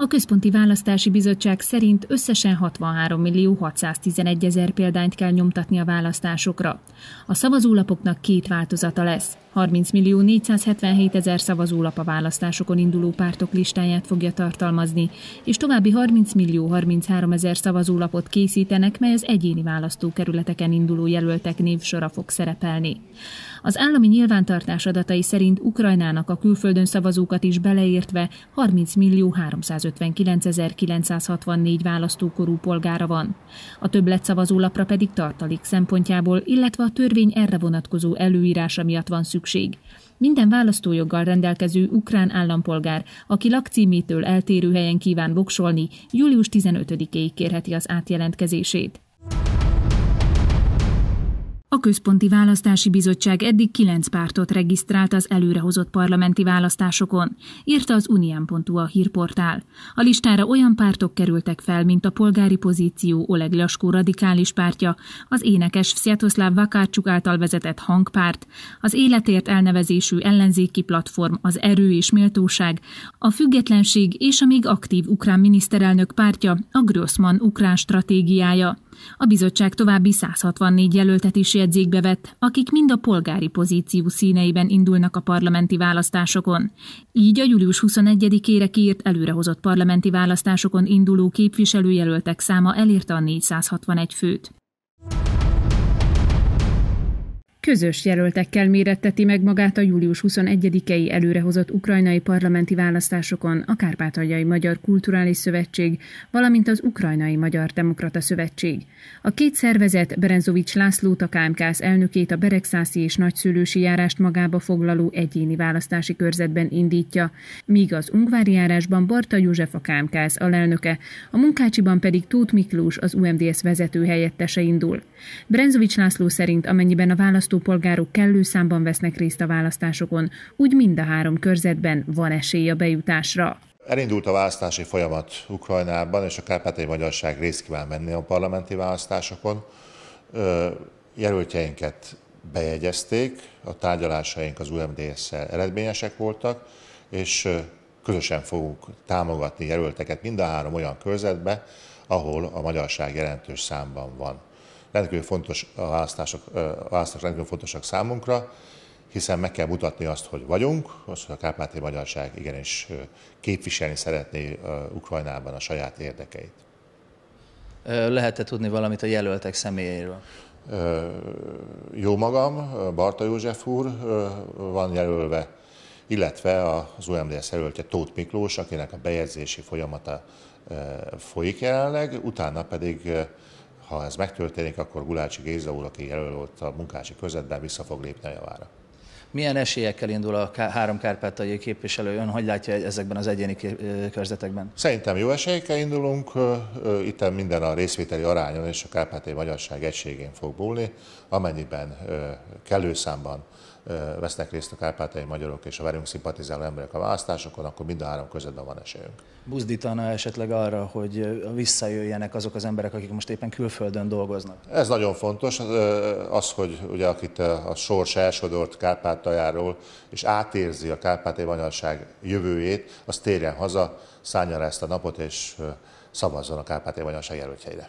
A Központi Választási Bizottság szerint összesen 63 millió 611 ezer példányt kell nyomtatni a választásokra. A szavazólapoknak két változata lesz. 30 millió 477 ezer szavazólap a választásokon induló pártok listáját fogja tartalmazni, és további 30 millió 33 ezer szavazólapot készítenek, mely az egyéni választókerületeken induló jelöltek névsora fog szerepelni. Az állami nyilvántartás adatai szerint Ukrajnának a külföldön szavazókat is beleértve 30 millió 359 964 választókorú polgára van. A többlet szavazólapra pedig tartalék szempontjából, illetve a törvény erre vonatkozó előírása miatt van szükség szükség. Minden választójoggal rendelkező ukrán állampolgár, aki lakcímétől eltérő helyen kíván voksolni, július 15-éig kérheti az átjelentkezését. A Központi Választási Bizottság eddig kilenc pártot regisztrált az előrehozott parlamenti választásokon, írta az Unión.hu a hírportál. A listára olyan pártok kerültek fel, mint a polgári pozíció Oleg Laskó radikális pártja, az énekes Sziatoszláv Vakárcsuk által vezetett hangpárt, az életért elnevezésű ellenzéki platform az erő és méltóság, a függetlenség és a még aktív ukrán miniszterelnök pártja a Grossman ukrán stratégiája. A bizottság további 164 jelöltet is jegyzékbe vett, akik mind a polgári pozíció színeiben indulnak a parlamenti választásokon. Így a július 21-ére kiírt előrehozott parlamenti választásokon induló képviselőjelöltek száma elérte a 461 főt. közös jelöltekkel méretteti meg magát a július 21-i előrehozott ukrajnai parlamenti választásokon a Kárpátaljai Magyar Kulturális Szövetség, valamint az Ukrajnai Magyar Demokrata Szövetség. A két szervezet Berenzovics László a KMKSZ elnökét a Beregszászi és Nagyszülősi járást magába foglaló egyéni választási körzetben indítja, míg az Ungvári járásban Barta József a KMKSZ alelnöke, a Munkácsiban pedig Tóth Miklós az UMDS vezető helyettese indul. Berenzovics László szerint amennyiben a választó választópolgárok kellő számban vesznek részt a választásokon, úgy mind a három körzetben van esély a bejutásra. Elindult a választási folyamat Ukrajnában, és a kárpátai magyarság részt kíván menni a parlamenti választásokon. Jelöltjeinket bejegyezték, a tárgyalásaink az UMDS-szel eredményesek voltak, és közösen fogunk támogatni jelölteket mind a három olyan körzetbe, ahol a magyarság jelentős számban van rendkívül fontos a választások, a választások rendkívül fontosak számunkra, hiszen meg kell mutatni azt, hogy vagyunk, azt, hogy a kárpáti magyarság igenis képviselni szeretné Ukrajnában a saját érdekeit. Lehet-e tudni valamit a jelöltek személyéről? Jó magam, Barta József úr van jelölve, illetve az UMDS jelöltje Tóth Miklós, akinek a bejegyzési folyamata folyik jelenleg, utána pedig ha ez megtörténik, akkor Gulácsi Géza úr, aki volt a munkási közvetben, vissza fog lépni a javára. Milyen esélyekkel indul a három kárpátai képviselő? Ön hogy látja ezekben az egyéni körzetekben? Szerintem jó esélyekkel indulunk. Itt minden a részvételi arányon és a kárpátai magyarság egységén fog búlni, amennyiben kellő számban vesznek részt a kárpátai magyarok és a velünk szimpatizáló emberek a választásokon, akkor mind a három közöttben van esélyünk. Buzdítana esetleg arra, hogy visszajöjjenek azok az emberek, akik most éppen külföldön dolgoznak? Ez nagyon fontos, az, hogy ugye akit a sors elsodort Kárpátaljáról, és átérzi a kárpátai magyarság jövőjét, az térjen haza, szállja ezt a napot, és szavazzon a kárpátai magyarság jelöltjeire.